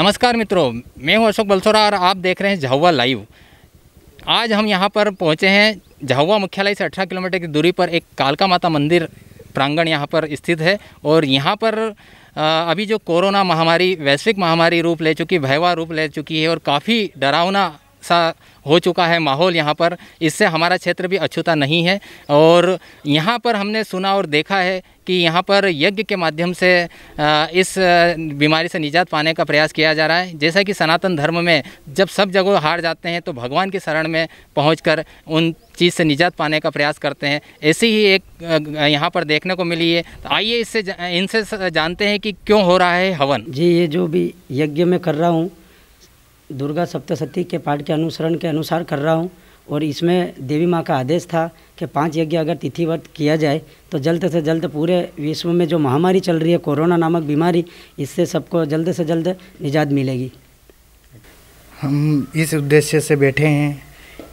नमस्कार मित्रों मैं हूं अशोक बलसोरा और आप देख रहे हैं झहुआ लाइव आज हम यहां पर पहुंचे हैं झहुआ मुख्यालय से 18 किलोमीटर की दूरी पर एक कालका माता मंदिर प्रांगण यहां पर स्थित है और यहां पर अभी जो कोरोना महामारी वैश्विक महामारी रूप ले चुकी भयवा रूप ले चुकी है और काफ़ी डरावना सा अच्छा हो चुका है माहौल यहाँ पर इससे हमारा क्षेत्र भी अछूता नहीं है और यहाँ पर हमने सुना और देखा है कि यहाँ पर यज्ञ के माध्यम से इस बीमारी से निजात पाने का प्रयास किया जा रहा है जैसा कि सनातन धर्म में जब सब जगह हार जाते हैं तो भगवान की शरण में पहुँच उन चीज़ से निजात पाने का प्रयास करते हैं ऐसी ही एक यहाँ पर देखने को मिली है तो आइए इससे इनसे जानते हैं कि क्यों हो रहा है हवन जी ये जो भी यज्ञ में कर रहा हूँ दुर्गा सप्तशती के पाठ के अनुसरण के अनुसार कर रहा हूँ और इसमें देवी माँ का आदेश था कि पांच यज्ञ अगर तिथि व्रत किया जाए तो जल्द से जल्द पूरे विश्व में जो महामारी चल रही है कोरोना नामक बीमारी इससे सबको जल्द से जल्द निजात मिलेगी हम इस उद्देश्य से बैठे हैं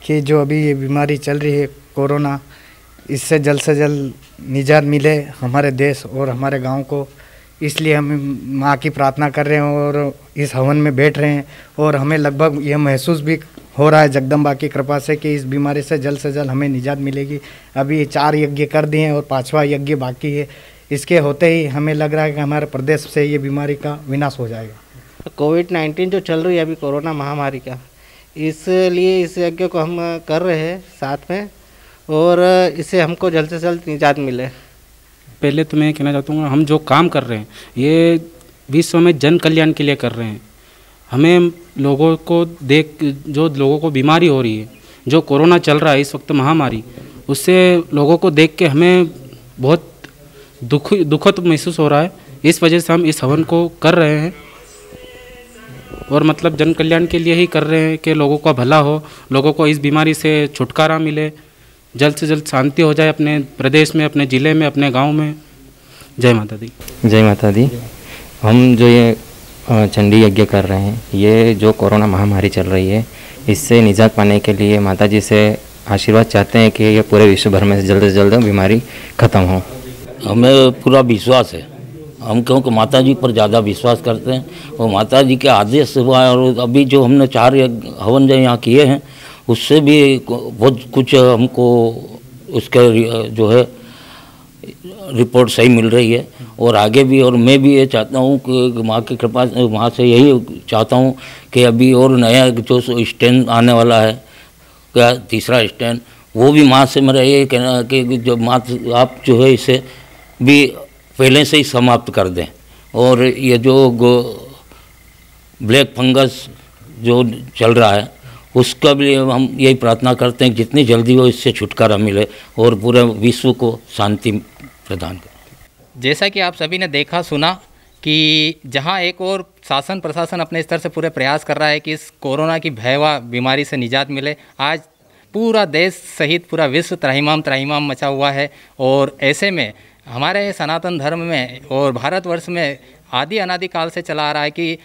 कि जो अभी ये बीमारी चल रही है कोरोना इससे जल्द से जल्द निजात मिले हमारे देश और हमारे गाँव को इसलिए हम माँ की प्रार्थना कर रहे हैं और इस हवन में बैठ रहे हैं और हमें लगभग यह महसूस भी हो रहा है जगदम्बा की कृपा से कि इस बीमारी से जल्द से जल्द हमें निजात मिलेगी अभी चार यज्ञ कर दिए हैं और पांचवा यज्ञ बाकी है इसके होते ही हमें लग रहा है कि हमारे प्रदेश से ये बीमारी का विनाश हो जाएगा कोविड नाइन्टीन जो चल रही है अभी कोरोना महामारी का इसलिए इस यज्ञ को हम कर रहे हैं साथ में और इसे हमको जल्द से जल्द निजात मिले पहले तो मैं कहना चाहता हूँ हम जो काम कर रहे हैं ये विश्व में जन कल्याण के लिए कर रहे हैं हमें लोगों को देख जो लोगों को बीमारी हो रही है जो कोरोना चल रहा है इस वक्त महामारी उससे लोगों को देख के हमें बहुत दुख दुखद महसूस हो रहा है इस वजह से हम इस हवन को कर रहे हैं और मतलब जन कल्याण के लिए ही कर रहे हैं कि लोगों का भला हो लोगों को इस बीमारी से छुटकारा मिले जल्द से जल्द शांति हो जाए अपने प्रदेश में अपने ज़िले में अपने गाँव में जय माता दी जय माता दी हम जो ये चंडी यज्ञ कर रहे हैं ये जो कोरोना महामारी चल रही है इससे निजात पाने के लिए माता जी से आशीर्वाद चाहते हैं कि ये पूरे विश्व भर में जल्द से जल्द बीमारी ख़त्म हो हमें पूरा विश्वास है हम क्योंकि माता जी पर ज़्यादा विश्वास करते हैं और माता जी के आदेश से हुआ और अभी जो हमने चार हवन जो यहाँ किए हैं उससे भी बहुत कुछ हमको उसके जो है रिपोर्ट सही मिल रही है और आगे भी और मैं भी ये चाहता हूँ कि माँ की कृपा वहाँ से यही चाहता हूँ कि अभी और नया जो स्टैंड आने वाला है क्या तीसरा स्टैंड वो भी माँ से मेरा ये कहना कि जो माँ आप जो है इसे भी पहले से ही समाप्त कर दें और ये जो ब्लैक फंगस जो चल रहा है उसका भी हम यही प्रार्थना करते हैं जितनी जल्दी हो इससे छुटकारा मिले और पूरे विश्व को शांति प्रदान करें जैसा कि आप सभी ने देखा सुना कि जहां एक और शासन प्रशासन अपने स्तर से पूरे प्रयास कर रहा है कि इस कोरोना की भयवा बीमारी से निजात मिले आज पूरा देश सहित पूरा विश्व त्राहीमाम त्राहीमाम मचा हुआ है और ऐसे में हमारे सनातन धर्म में और भारतवर्ष में आदि अनादि काल से चला आ रहा है कि आ,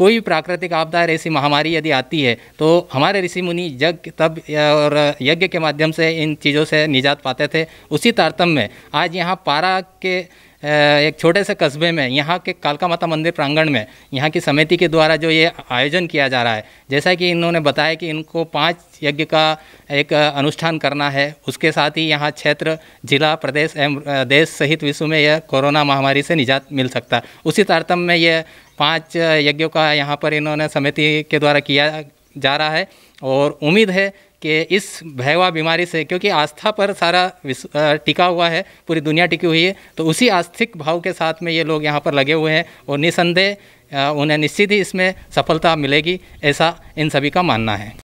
कोई भी प्राकृतिक आपदा ऐसी महामारी यदि आती है तो हमारे ऋषि मुनि यज्ञ तब और यज्ञ के माध्यम से इन चीज़ों से निजात पाते थे उसी तारतम्य में आज यहाँ पारा के एक छोटे से कस्बे में यहाँ के कालका माता मंदिर प्रांगण में यहाँ की समिति के द्वारा जो ये आयोजन किया जा रहा है जैसा कि इन्होंने बताया कि इनको पाँच यज्ञ का एक अनुष्ठान करना है उसके साथ ही यहाँ क्षेत्र जिला प्रदेश एवं देश सहित विश्व में यह कोरोना महामारी से निजात मिल सकता उसी तारतम्य में यह पाँच यज्ञों का यहाँ पर इन्होंने समिति के द्वारा किया जा रहा है और उम्मीद है कि इस भयवा बीमारी से क्योंकि आस्था पर सारा टिका हुआ है पूरी दुनिया टिकी हुई है तो उसी आस्थिक भाव के साथ में ये लोग यहाँ पर लगे हुए हैं और निसंदेह उन्हें निश्चित ही इसमें सफलता मिलेगी ऐसा इन सभी का मानना है